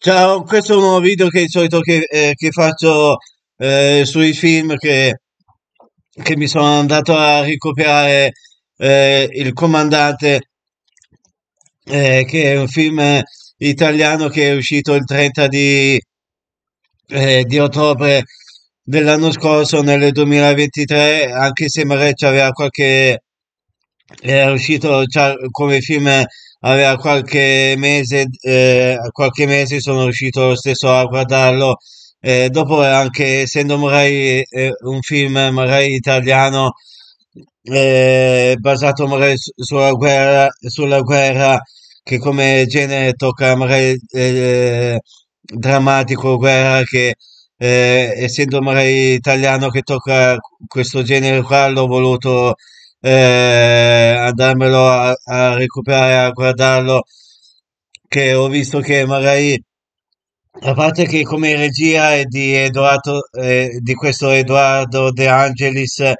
Ciao, questo è un nuovo video che di solito che, eh, che faccio eh, sui film che, che, mi sono andato a ricopiare eh, Il Comandante, eh, che è un film italiano che è uscito il 30 di, eh, di ottobre dell'anno scorso, nel 2023, anche se magari c'aveva qualche... è uscito come film aveva qualche mese, eh, qualche mese sono riuscito lo stesso a guardarlo. Eh, dopo, anche essendo magari eh, un film magari italiano eh, basato magari su, sulla guerra, sulla guerra che come genere tocca magari eh, drammatico, guerra che eh, essendo magari italiano che tocca questo genere qua l'ho voluto eh, andarmelo a, a, recuperare, a guardarlo, che ho visto che magari, a parte che come regia è di, Edoardo, eh, di questo Edoardo De Angelis, eh,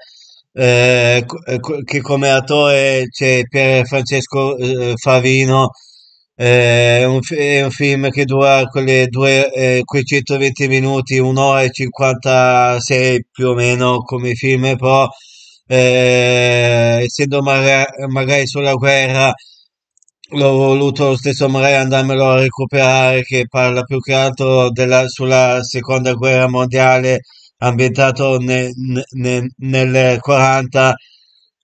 eh che come attore c'è Pier Francesco eh, Favino, eh, è, un, è, un, film che dura quelle due, eh, quei 120 minuti, un'ora e 56 più o meno come film, però eh, essendo maga magari sulla guerra l'ho voluto lo stesso magari andarmelo a recuperare che parla più che altro della, sulla seconda guerra mondiale ambientato ne, ne, nel 40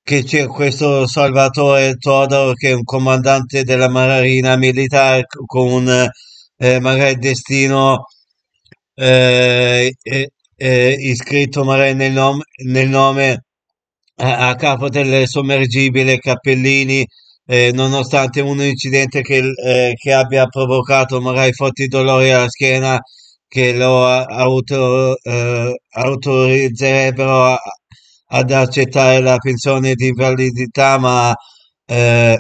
che c'è questo Salvatore Todor che è un comandante della marina militare con un eh, magari destino eh, eh, iscritto magari nel, nome, nel nome a, capo del sommergibile Cappellini, eh, nonostante un incidente che, eh, che, abbia provocato magari forti dolori alla schiena che lo auto, eh, autorizzerebbero a, ad accettare la pensione di invalidità, ma, eh,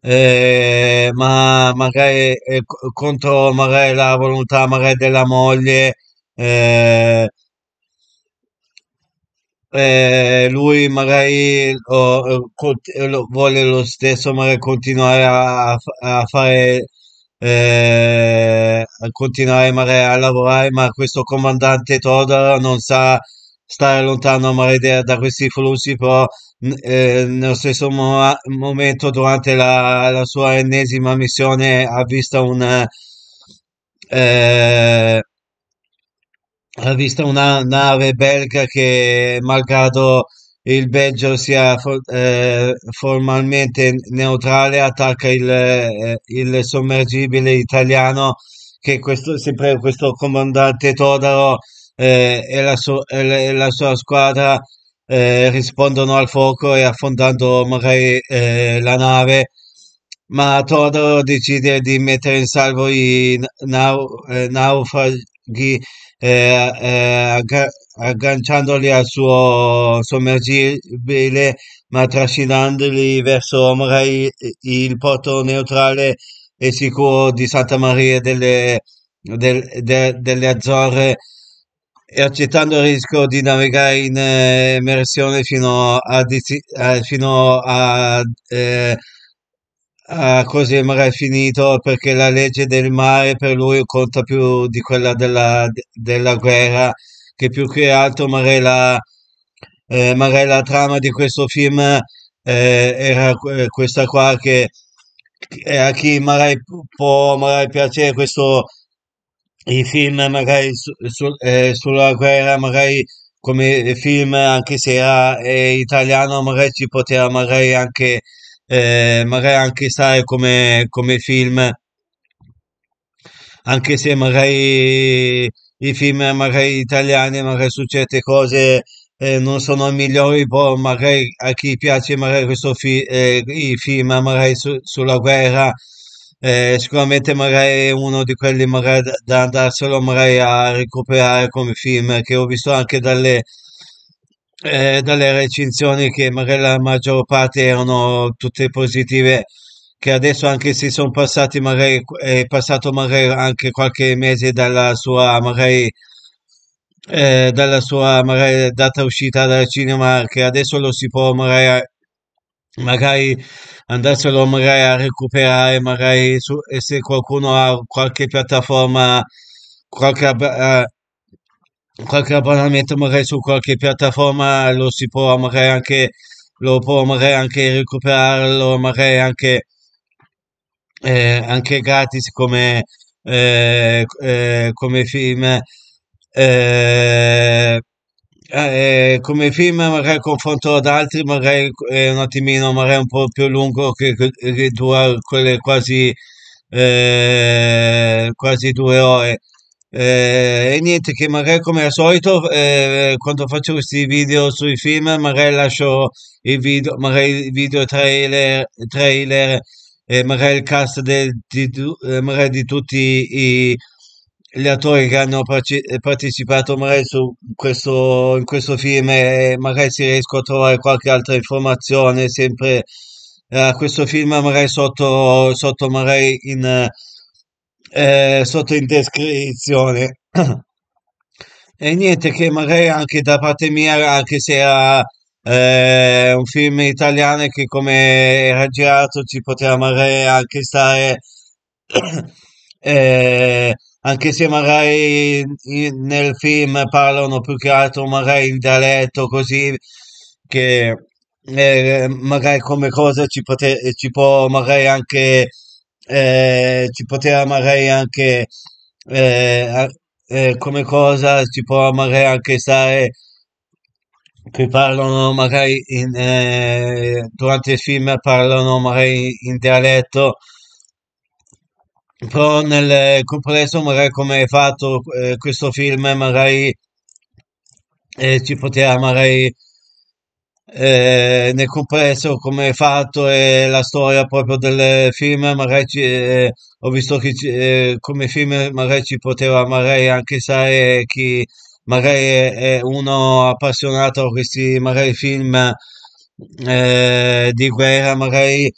eh, ma magari eh, contro magari la volontà magari della moglie eh, lui magari lo, lo, vuole lo stesso magari continuare a, a fare eh, a continuare magari a lavorare ma questo comandante Todor non sa stare lontano magari da, questi flussi però eh, nello stesso mo momento durante la, la, sua ennesima missione ha visto un eh, ha visto una nave belga che, malgrado il Belgio sia for- eh, formalmente neutrale, attacca il, eh, il sommergibile italiano che questo, sempre questo comandante Todaro eh, e, la su- e, la sua squadra eh, rispondono al fuoco e affondando magari eh, la nave. Ma Todaro decide di mettere in salvo i na- eh, naufraghi eh, agganciandoli al suo sommergibile ma trascinandoli verso Omra, il porto neutrale e sicuro di Santa Maria delle, del, de, delle Azzorre e accettando il rischio di navigare in eh, immersione fino a, eh, fino a eh, Ah, così magari è finito perché la legge del mare per lui conta più di quella della, della guerra, che più che altro magari la, eh, magari la trama di questo film eh, era que- questa qua che a chi magari può magari piacere questo i film magari su- su- eh, sulla guerra, magari come film anche se era eh, italiano, magari ci poteva magari anche eh, magari anche sai come, come film, anche se magari i film magari italiani, magari su certe cose eh, non sono migliori, poi magari a chi piace magari questo fi- eh, i film magari su- sulla guerra, eh, sicuramente magari è uno di quelli magari da, da andarselo magari a recuperare come film che ho visto anche dalle eh, dalle recensioni che magari la maggior parte erano tutte positive, che adesso anche se sono passati magari, è passato magari anche qualche mese dalla sua magari eh, dalla sua magari data uscita dal cinema che adesso lo si può magari magari andarselo magari a recuperare magari su, e se qualcuno ha qualche piattaforma qualche uh, qualche abbonamento magari su qualche piattaforma lo si può magari anche lo può magari anche recuperarlo magari anche, eh, anche gratis come, eh, eh, come film eh, eh, eh, come film magari confronto ad altri magari è un attimino magari un po' più lungo che, che dura quelle quasi quasi due ore eh, e niente, che magari come al solito, eh, quando faccio questi video sui film, magari lascio i video, magari il video trailer, trailer eh, magari il cast de, di, eh, magari di tutti i, gli attori che hanno partecipato magari su questo, in questo film e magari si riesco a trovare qualche altra informazione sempre eh, a questo film magari sotto, sotto magari in eh, sotto in descrizione. e niente, che magari anche da parte mia, anche se era eh, un film italiano che come era girato ci poteva magari anche stare, eh, anche se magari in, nel film parlano più che altro magari in dialetto così che eh, magari come cosa ci, pote- ci può magari anche eh, ci poteva magari anche eh, eh, come cosa ci può magari anche stare che parlano magari in, eh, durante il film parlano magari in dialetto però nel complesso magari come hai fatto eh, questo film magari eh, ci poteva magari eh, nel complesso come è fatto e eh, la storia proprio del film, magari ci, eh, ho visto che eh, come film magari ci poteva magari anche sai eh, chi magari è, è uno appassionato a questi magari film eh, di guerra, magari,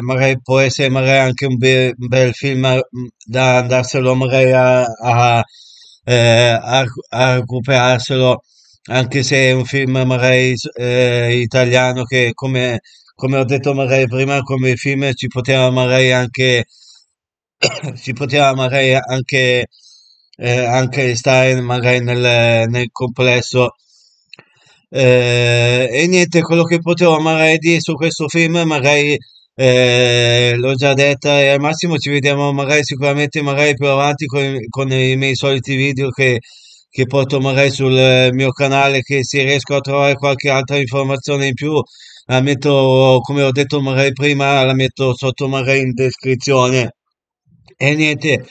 magari può essere magari anche un, be bel film mm, da andarselo magari a, a, a, a recuperarselo anche se è un film magari eh, italiano che come, come ho detto magari prima come film ci poteva magari anche si poteva magari anche, eh, anche stare magari nel, nel complesso eh, e niente quello che potevo magari dire su questo film magari eh, l'ho già detta e al massimo ci vediamo magari sicuramente magari più avanti con, con i miei soliti video che che porto magari sul eh, mio canale che se riesco a trovare qualche altra informazione in più la metto, come ho detto magari prima, la metto sotto magari in descrizione. E niente,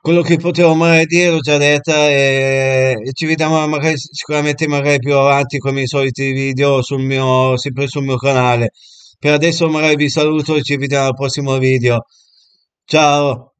quello che potevo magari dire l'ho già detta eh, e, ci vediamo magari, sicuramente magari più avanti come i soliti video sul mio, sempre sul mio canale. Per adesso magari vi saluto e ci vediamo al prossimo video. Ciao!